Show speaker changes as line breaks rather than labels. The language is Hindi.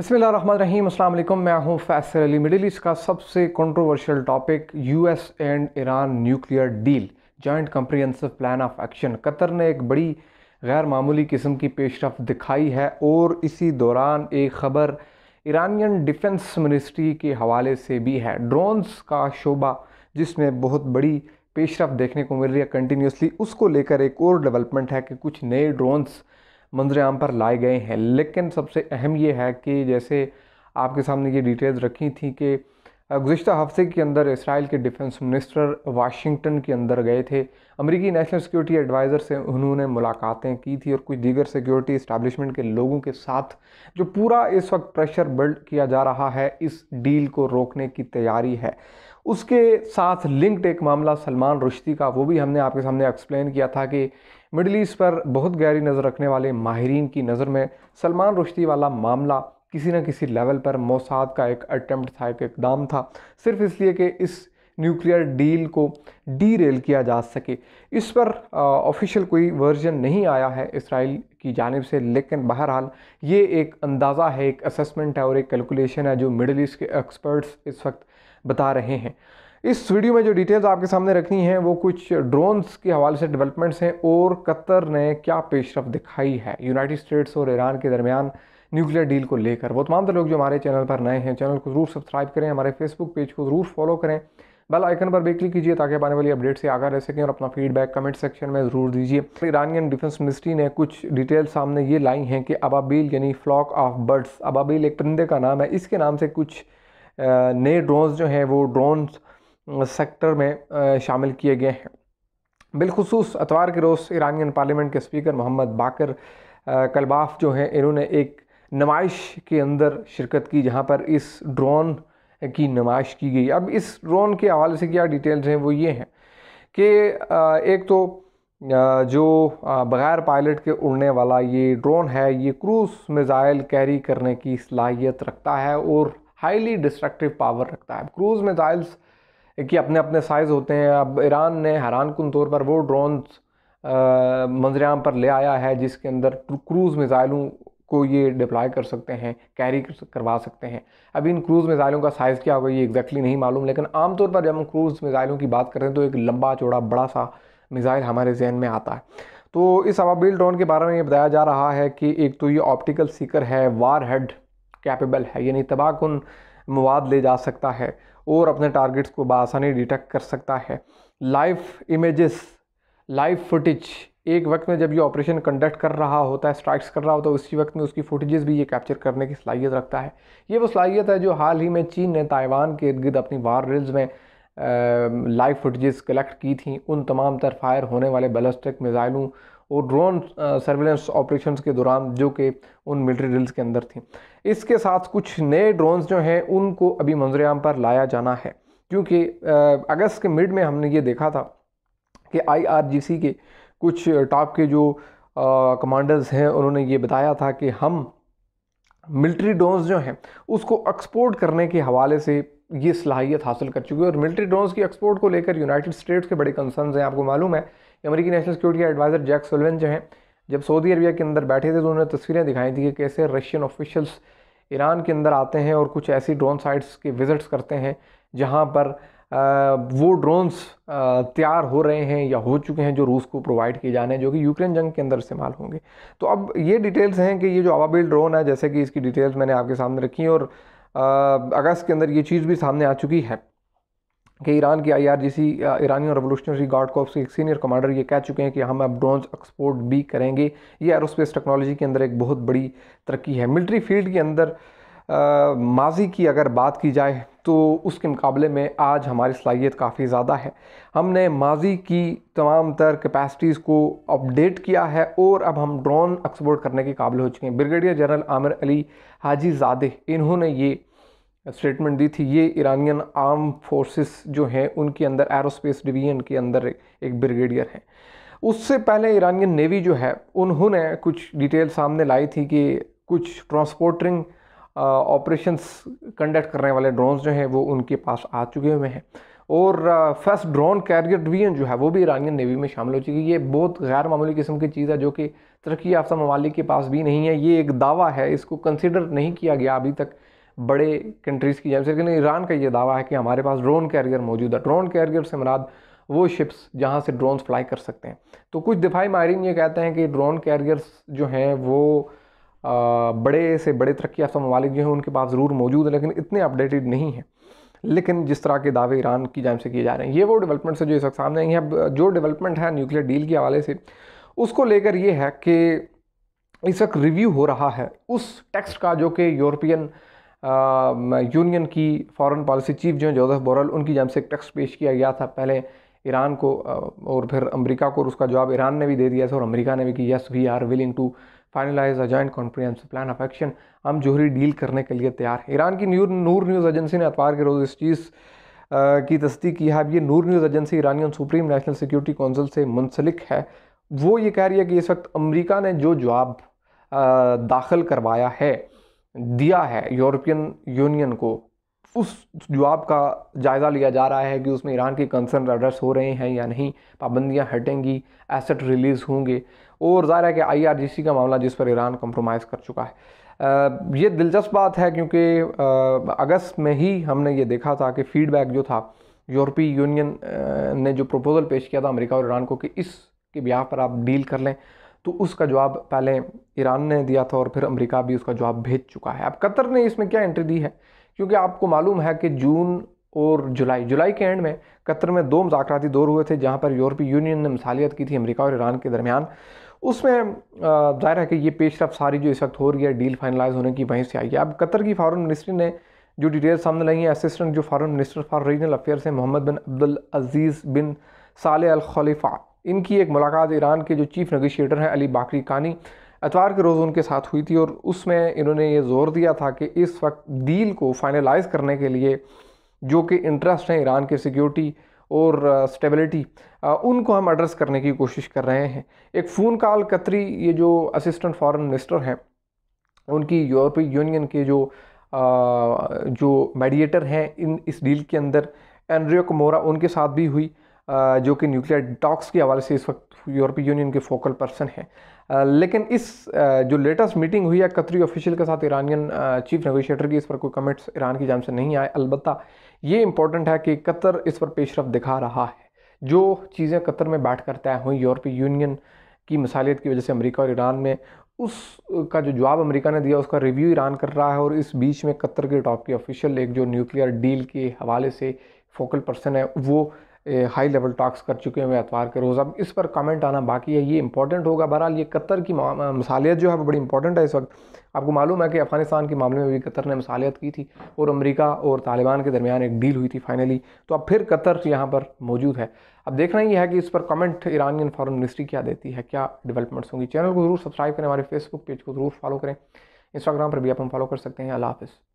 बसमिल रहीकुम मैं हूँ फैसल अली मिडिल ईस्ट का सबसे controversial topic US and Iran nuclear deal joint comprehensive plan of action Qatar ने एक बड़ी गैर मामूली किस्म की पेशरफ दिखाई है और इसी दौरान एक ख़बर ईरानियन डिफेंस मिनिस्ट्री के हवाले से भी है ड्रोन्स का शोबा जिसमें बहुत बड़ी पेशरफ देखने को मिल रही है कंटिन्यूसली उसको लेकर एक और डेवलपमेंट है कि कुछ नए ड्रोन्स मंजर आम पर लाए गए हैं लेकिन सबसे अहम ये है कि जैसे आपके सामने ये डिटेल्स रखी थी कि गुज्त हफ्ते के अंदर इसराइल के डिफेंस मिनिस्टर वाशिंगटन के अंदर गए थे अमेरिकी नेशनल सिक्योरिटी एडवाइज़र से उन्होंने मुलाकातें की थी और कुछ दीगर सिक्योरिटी इस्टबलिशमेंट के लोगों के साथ जो पूरा इस वक्त प्रेशर बिल्ड किया जा रहा है इस डील को रोकने की तैयारी है उसके साथ लिंक्ड एक मामला सलमान रुश्ती का वो भी हमने आपके सामने एक्सप्लेन किया था कि मिडल ईस्ट पर बहुत गहरी नज़र रखने वाले माहरीन की नज़र में सलमान रुश्ती वाला मामला किसी न किसी लेवल पर मोसाद का एक अटैम्प्ट था एक इकदाम था सिर्फ इसलिए कि इस न्यूक्लियर डील को डी रेल किया जा सके इस पर ऑफिशियल कोई वर्जन नहीं आया है इसराइल की जानब से लेकिन बहरहाल ये एक अंदाज़ा है एक असेसमेंट है और एक कैलकुलेशन है जो मिडल ईस्ट के एक्सपर्ट्स इस वक्त बता रहे हैं इस वीडियो में जो डिटेल्स आपके सामने रखनी है वो कुछ ड्रोन्स के हवाले से डेवलपमेंट्स हैं और कतर ने क्या पेशरफ दिखाई है यूनाइटेड स्टेट्स और ईरान के दरमियान न्यूक्लियर डील को लेकर वो तमाम लोग जो हमारे चैनल पर नए हैं चैनल को ज़रूर सब्सक्राइब करें हमारे फेसबुक पेज को ज़रूर फॉलो करें बेल आइकन पर भी क्लिक कीजिए ताकि आने वाली अपडेट से आगा रह सकें और अपना फीडबैक कमेंट सेक्शन में ज़रूर दीजिए ईरानियन डिफेंस मिनिस्ट्री ने कुछ डिटेल सामने ये लाई हैं कि अबाबील यानी फ्लॉक ऑफ बर्ड्स अबाबील एक परिंदे का नाम है इसके नाम से कुछ नए ड्रोन्स जो हैं वो ड्रोन्स सेक्टर में शामिल किए गए हैं बिलखसूस अतवार के रोज़ ईरानियन पार्लियामेंट के स्पीकर मोहम्मद बाकर कलबाफ जो हैं इन्होंने एक नमाइश के अंदर शिरकत की जहाँ पर इस ड्रोन की नमाइश की गई अब इस ड्रोन के हवाले से क्या डिटेल्स हैं वो ये हैं कि एक तो जो बग़ैर पायलट के उड़ने वाला ये ड्रोन है ये क्रूज़ मिज़ाइल कैरी करने की सलाहियत रखता है और हाईली डिस्ट्रक्टिव पावर रखता है क्रूज़ मिज़ाइल्स कि अपने अपने साइज़ होते हैं अब ईरान ने हैरान कन तौर पर वो ड्रोन मंजरेआम पर ले आया है जिसके अंदर क्रूज़ मिज़ाइलों को ये डिप्लॉय कर सकते हैं कैरी करवा सकते हैं अब इन क्रूज़ मिज़ाइलों का साइज़ क्या होगा ये एग्जैक्टली नहीं मालूम लेकिन आमतौर पर जब हम क्रूज़ मिज़ाइलों की बात करें तो एक लंबा चौड़ा बड़ा सा मिज़ाइल हमारे जहन में आता है तो इस अवाबिल ड्रोन के बारे में ये बताया जा रहा है कि एक तो ये ऑप्टिकल सीकर है वार हेड कैपेबल है यानी तबाहकुन मवाद ले जा सकता है और अपने टारगेट्स को बसानी डिटेक्ट कर सकता है लाइव इमेजेस लाइव फुटेज एक वक्त में जब ये ऑपरेशन कंडक्ट कर रहा होता है स्ट्राइक्स कर रहा होता है उसी वक्त में उसकी फुटेजेस भी ये कैप्चर करने की सलाहियत रखता है ये वो सलाहियत है जो हाल ही में चीन ने ताइवान के इर्द अपनी वार रिल्स में लाइव फुटेजेस कलेक्ट की थी उन तमाम तर फायर होने वाले बलस्टिक मिज़ाइलों और ड्रोन सर्विलेंस ऑपरेशन के दौरान जो कि उन मिलिट्री ड्रिल्स के अंदर थी इसके साथ कुछ नए ड्रोन्स जो हैं उनको अभी मंजरेआम पर लाया जाना है क्योंकि अगस्त के मिड में हमने ये देखा था कि आईआरजीसी के कुछ टॉप के जो कमांडर्स हैं उन्होंने ये बताया था कि हम मिलिट्री ड्रोन्स जो हैं उसको एक्सपोर्ट करने के हवाले से ये सलाहियत हासिल कर चुकी है और मिलिट्री ड्रोन्स की एक्सपोर्ट को लेकर यूनाइटेड स्टेट्स के बड़े कंसर्न हैं आपको मालूम है अमेरिकी national security adviser Jake Sullivan जो हैं जब सऊदी अरबिया के अंदर बैठे थे तो उन्होंने तस्वीरें दिखाई थी कि कैसे रशियन ऑफिशल्स ईरान के अंदर आते हैं और कुछ ऐसी ड्रोन साइट्स के विज़िट्स करते हैं जहाँ पर वो ड्रोन्स तैयार हो रहे हैं या हो चुके हैं जो रूस को प्रोवाइड किए जाने हैं जो कि यूक्रेन जंग के अंदर इस्तेमाल होंगे तो अब ये डिटेल्स हैं कि ये जो अवाबिल ड्रोन है जैसे कि इसकी डिटेल्स मैंने आपके सामने रखी और अगस्त के अंदर ये चीज़ भी सामने आ चुकी है कि ईरान की आईआरजीसी ईरानी रेवोल्यूशनरी गार्ड कॉप्स के एक सीनियर कमांडर ये कह चुके हैं कि हम अब ड्रोन्स एक्सपोर्ट भी करेंगे ये एरोस्पेस टेक्नोलॉजी के अंदर एक बहुत बड़ी तरक्की है मिलिट्री फील्ड के अंदर माजी की अगर बात की जाए तो उसके मुकाबले में आज हमारी सलाहियत काफ़ी ज़्यादा है हमने माजी की तमाम तर कैपेसिटीज़ को अपडेट किया है और अब हम ड्रोन एक्सपोर्ट करने के काबिल हो चुके हैं brigadier general Amir Ali Hajizadeh इन्होंने ये स्टेटमेंट दी थी ये ईरानियन आर्म फोर्सेस जो हैं उनके अंदर एरोस्पेस डिवीजन के अंदर एक ब्रिगेडियर हैं उससे पहले ईरानियन नेवी जो है उन्होंने कुछ डिटेल सामने लाई थी कि कुछ ट्रांसपोर्टिंग ऑपरेशंस कंडक्ट करने वाले ड्रोन्स जो हैं वो उनके पास आ चुके हुए हैं और फर्स्ट ड्रोन कैरियर डिवीजन जो है वो भी ईरानियन नेवी में शामिल हो चुकी है ये बहुत गैर मामूली किस्म की चीज़ है जो कि तरक्की याफ्ता ममालिक के पास भी नहीं है ये एक दावा है इसको कंसिडर नहीं किया गया अभी तक बड़े कंट्रीज़ की जैसे लेकिन ईरान का ये दावा है कि हमारे पास ड्रोन कैरियर मौजूद है ड्रोन कैरियर से मराद वो शिप्स जहाँ से ड्रोन फ्लाई कर सकते हैं तो कुछ दिफाई माहरीन ये कहते हैं कि ड्रोन कैरियर्स जो हैं वो आ, बड़े से बड़े तरक्की याफ्ता ममालिक जो हैं उनके पास ज़रूर मौजूद है लेकिन इतने अपडेटेड नहीं हैं लेकिन जिस तरह के दावे ईरान की जानब से किए जा रहे हैं ये वो डेवलपमेंट से जो इस वक्त सामने आई है जो डेवलपमेंट है न्यूक्लियर डील के हवाले से उसको लेकर ये है कि इस वक्त रिव्यू हो रहा है उस टेक्स्ट का जो कि यूरोपियन यूनियन की फॉरेन पॉलिसी चीफ जो हैं जोसेफ बोरल उनकी जानब से एक टेक्स्ट पेश किया गया था पहले ईरान को और फिर अमेरिका को और उसका जवाब ईरान ने भी दे दिया था और अमेरिका ने भी कि yes we are willing to finalize a joint conference plan of action हम जोहरी डील करने के लिए तैयार हैं ईरान की न्यू नूर न्यूज़ एजेंसी ने अतवार के रोज़ इस चीज़ की तस्दीक की है अब ये Nour news agency Iranian supreme national security council से मुंसलिक है वो ये कह रही है कि इस वक्त अमरीका ने जो जवाब दाखिल करवाया है दिया है यूरोपियन यूनियन को उस जवाब का जायज़ा लिया जा रहा है कि उसमें ईरान के कंसर्न एड्रेस हो रहे हैं या नहीं पाबंदियां हटेंगी एसेट रिलीज़ होंगे और ज़ाहिर है कि आईआरजीसी का मामला जिस पर ईरान कंप्रोमाइज़ कर चुका है ये दिलचस्प बात है क्योंकि अगस्त में ही हमने ये देखा था कि फीडबैक जो था यूरोपीय यूनियन ने जो प्रपोज़ल पेश किया था अमेरिका और ईरान को कि इस के ब्याह पर आप डील कर लें तो उसका जवाब पहले ईरान ने दिया था और फिर अमेरिका भी उसका जवाब भेज चुका है अब कतर ने इसमें क्या एंट्री दी है क्योंकि आपको मालूम है कि जून और जुलाई जुलाई के एंड में कतर में दो मजाकती दौर हुए थे जहाँ पर यूरोपीय यूनियन ने मिसालियत की थी अमेरिका और ईरान के दरमियान उसमें जाहिर है कि ये पेशरफ सारी जो इस वक्त हो रही है डील फाइनलाइज होने की वहीं से आई है अब कतर की फॉरेन मिनिस्ट्री ने जो डिटेल्स सामने लाई हैं असिस्टेंट जो foreign minister for regional affairs हैं मोहम्मद बिन अब्दुल अजीज़ बिन साले अल खलीफा इनकी एक मुलाकात ईरान के जो चीफ नगोशिएटर हैं अली बाकरी कानी एतवार के रोज़ उनके साथ हुई थी और उसमें इन्होंने ये जोर दिया था कि इस वक्त डील को फाइनलाइज करने के लिए जो कि इंटरेस्ट हैं ईरान के सिक्योरिटी और स्टेबिलिटी उनको हम एड्रेस करने की कोशिश कर रहे हैं एक फ़ोन कॉल कतरी ये जो असिस्टेंट फॉरेन मिनिस्टर हैं उनकी यूरोपीय यूनियन के जो आ, जो मेडिएटर हैं इन इस डील के अंदर एनरियो कमोरा उनके साथ भी हुई जो कि न्यूक्लियर टॉक्स के हवाले से इस वक्त यूरोपीय यूनियन के फोकल पर्सन हैं लेकिन इस जो लेटेस्ट मीटिंग हुई है कतरी ऑफिशियल के साथ ईरानियन चीफ नेगोशिएटर की इस पर कोई कमेंट्स ईरान की जान से नहीं आए अलबत् ये इंपॉर्टेंट है कि कतर इस पर पेशरफ दिखा रहा है जो चीज़ें कतर में बैठ कर तय हुई यूरोपीय यूनियन की मसालियत की वजह से अमेरिका और ईरान में उसका जो जवाब अमेरिका ने दिया उसका रिव्यू ईरान कर रहा है और इस बीच में कतर के टॉप की ऑफिशियल एक जो न्यूक्लियर डील के हवाले से फोकल पर्सन है वो हाई लेवल टॉक्स कर चुके हैं एतवार के रोज़ अब इस पर कमेंट आना बाकी है ये इंपॉर्टेंट होगा बहरहाल ये कतर की मसालियत जो है वो बड़ी इंपॉर्टेंट है इस वक्त आपको मालूम है कि अफगानिस्तान के मामले में भी कतर ने मसालियत की थी और अमेरिका और तालिबान के दरमियान एक डील हुई थी फाइनली तो अब फिर कतर यहाँ पर मौजूद है अब देखना ही है कि इस पर कमेंट ईरानियन फॉरन मिनिस्ट्री क्या देती है क्या डेवलपमेंट्स होंगी चैनल को ज़रूर सब्सक्राइब करें हमारे फेसबुक पेज को ज़रूर फॉलो करें इंस्टाग्राम पर भी आप हम फॉलो कर सकते हैं अला हाफ़